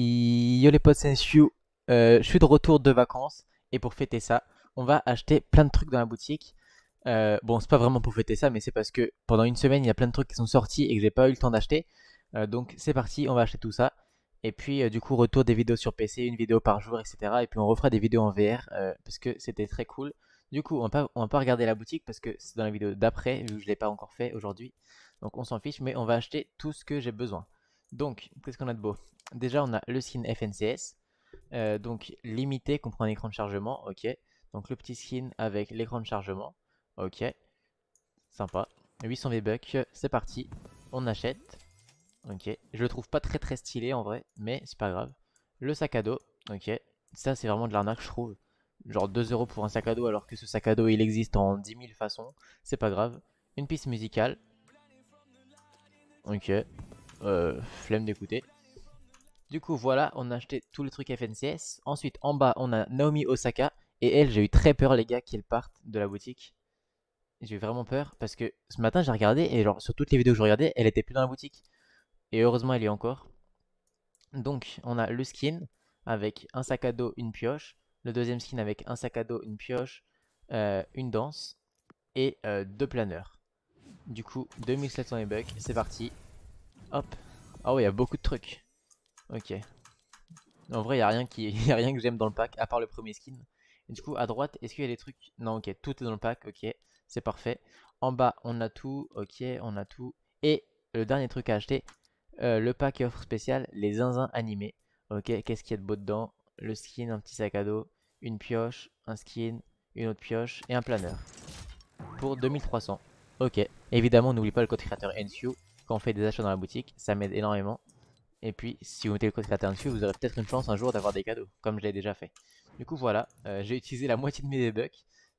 Yo les potes, you. Euh, je suis de retour de vacances et pour fêter ça, on va acheter plein de trucs dans la boutique. Euh, bon, c'est pas vraiment pour fêter ça, mais c'est parce que pendant une semaine, il y a plein de trucs qui sont sortis et que j'ai pas eu le temps d'acheter. Euh, donc c'est parti, on va acheter tout ça. Et puis du coup, retour des vidéos sur PC, une vidéo par jour, etc. Et puis on refera des vidéos en VR parce que c'était très cool. Du coup, on va, on va pas regarder la boutique parce que c'est dans la vidéo d'après, vu que je l'ai pas encore fait aujourd'hui. Donc on s'en fiche, mais on va acheter tout ce que j'ai besoin. Donc, qu'est-ce qu'on a de beau déjà on a le skin FNCS, euh, donc limité comprend un écran de chargement, ok. Donc le petit skin avec l'écran de chargement, ok. Sympa. 800 V-Bucks, c'est parti, on achète. Ok, je le trouve pas très très stylé en vrai, mais c'est pas grave. Le sac à dos, ok. Ça c'est vraiment de l'arnaque je trouve. Genre 2 euros pour un sac à dos alors que ce sac à dos il existe en 10 000 façons, c'est pas grave. Une piste musicale. Ok, euh, flemme d'écouter. Du coup, voilà, on a acheté tout le truc FNCS. Ensuite, en bas, on a Naomi Osaka. Et elle, j'ai eu très peur, les gars, qu'elle parte de la boutique. J'ai eu vraiment peur parce que ce matin, j'ai regardé et genre sur toutes les vidéos que je regardais, elle était plus dans la boutique. Et heureusement, elle est encore. Donc, on a le skin avec un sac à dos, une pioche. Le deuxième skin avec un sac à dos, une pioche, euh, une danse et euh, deux planeurs. Du coup, 2700 e bucks, c'est parti. Hop. Ah oh, il y a beaucoup de trucs. Ok. En vrai, il n'y a, rien qui... a rien que j'aime dans le pack, à part le premier skin. Et du coup, à droite, est-ce qu'il y a des trucs Non, ok, tout est dans le pack, ok, c'est parfait. En bas, on a tout, ok, on a tout. Et le dernier truc à acheter, euh, le pack offre spécial, les zinzins animés. Ok, qu'est-ce qu'il y a de beau dedans Le skin, un petit sac à dos, une pioche, un skin, une autre pioche et un planeur. Pour 2300. Ok, évidemment, n'oublie pas le code créateur NSU quand on fait des achats dans la boutique, ça m'aide énormément. Et puis, si vous mettez le code créateur dessus, vous aurez peut-être une chance un jour d'avoir des cadeaux, comme je l'ai déjà fait. Du coup, voilà, euh, j'ai utilisé la moitié de mes debugs,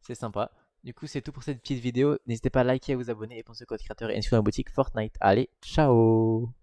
c'est sympa. Du coup, c'est tout pour cette petite vidéo. N'hésitez pas à liker, à vous abonner et pensez au code créateur et sur la boutique Fortnite. Allez, ciao